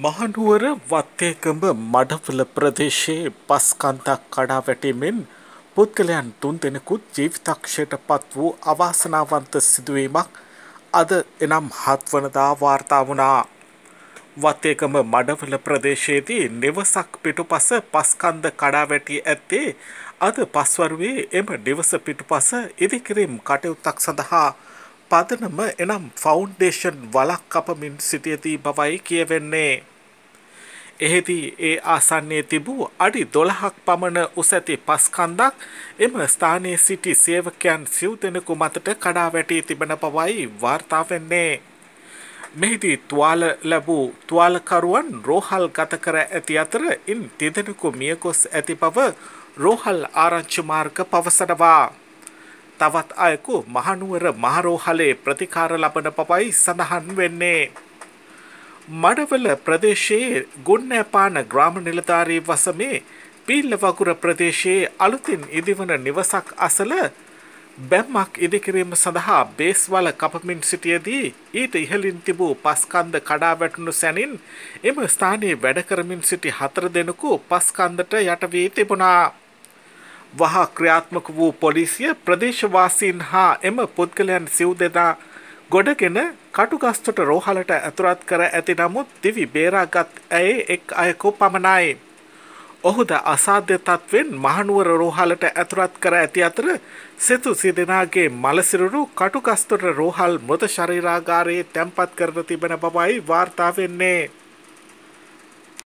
මහනුවර වත්තේකඹ මඩවල ප්‍රදේශයේ බස් කන්දක් කඩා වැටීමෙන් පුද්ගලයන් තුන් දෙනෙකුත් ජීවිතක්ෂයට පත් වූ අවාසනාවන්ත සිදුවීමක් අද එනම් හත්වනදා වාර්තා වුණා. වත්තේකම මඩවල ප්‍රදේශයේදී නිවසක් පිටුපස පස්කන්ද කඩා වැටී ඇත්තේ අද පස්වරුවේ එම නිවස පිටුපස ඉදිකිරීම් කටයුත්තක් සඳහා පදනම එනම් ෆවුන්ඩේෂන් වලක් අපමින් සිටියදී බවයි කියවෙන්නේ. එහිදී ඒ ආසන්නයේ තිබූ අඩි දොළහක් පමණ උසැති පස්කන්දක් එම ස්ථානයේ සිටි සේවකයන් සිව් දෙනෙකු මතට කඩා වැටී තිබෙන බවයි වාර්තා වෙන්නේ. මෙහිදී තුවාල ලැබූ තුවාලකරුවන් රෝහල් ගත කර ඇති අතර ඉන් තිදෙනෙකු මියගොස් ඇති බව රෝහල් ආරංචි මාර්ග පවසනවා. තවත් අයකු මහනුවර මහරෝහලේ ප්‍රතිකාර ලබන පපයි සඳහන් වෙන්නේ. මඩවල ප්‍රදේශයේ ගොන්නෑපාන ග්‍රාම නිලධාරී වසමේ පිල්ල වගුර ප්‍රදේශයේ අලුතින් ඉදිවන නිවසක් අසල බැම්මක් ඉදිකිරීම සඳහා බේස්වල කපමින් සිටියදී ඊට ඉහලින් තිබූ පස්කන්ද කඩා වැටුණු සැනින් එම ස්ථානයේ වැඩ කරමින් සිටි හතර දෙනෙකු පස්කන්දට යට වී තිබුණා. වහා ක්‍රියාත්මක වූ පොලිසිය ප්‍රදේශවාසීන් හා එම පුද්ගලයන් සිව් දෙදා ගොඩගෙන කටුගස්තොට රෝහලට ඇතුරත් කර ඇති නමුත් දිවි බේරාගත් ඇයි එක් අයකු පමණයි. ඔහුද අසාධ්‍ය තත්වෙන් මහනුවර රෝහලට ඇතුරත් කර ඇති අතර සෙතු සිදෙනගේ මලසිරුරු කටුගස්තොට රෝහල් මෘත ශරීරාගාරයේ තැන්පත් කරන තිබෙන බවයි වාර්තා වෙන්නේ.